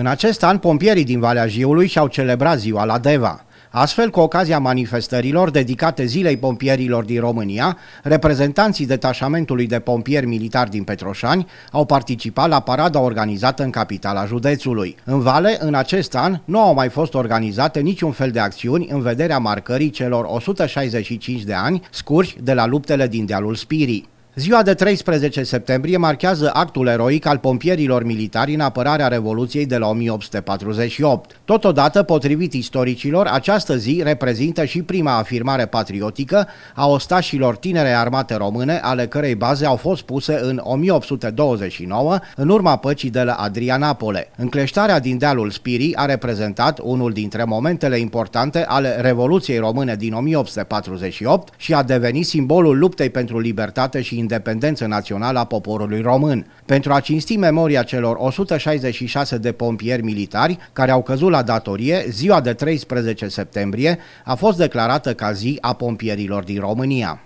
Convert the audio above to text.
În acest an, pompierii din Valea Jiului și-au celebrat ziua la Deva. Astfel, cu ocazia manifestărilor dedicate Zilei Pompierilor din România, reprezentanții detașamentului de pompieri militari din Petroșani au participat la parada organizată în capitala județului. În Vale, în acest an, nu au mai fost organizate niciun fel de acțiuni în vederea marcării celor 165 de ani scurși de la luptele din dealul Spirii. Ziua de 13 septembrie marchează actul eroic al pompierilor militari în apărarea Revoluției de la 1848. Totodată, potrivit istoricilor, această zi reprezintă și prima afirmare patriotică a ostașilor tinere armate române, ale cărei baze au fost puse în 1829, în urma păcii de la Adrianapole. Încleștarea din dealul Spirii a reprezentat unul dintre momentele importante ale Revoluției Române din 1848 și a devenit simbolul luptei pentru libertate și independență independență națională a poporului român. Pentru a cinsti memoria celor 166 de pompieri militari care au căzut la datorie, ziua de 13 septembrie a fost declarată ca zi a pompierilor din România.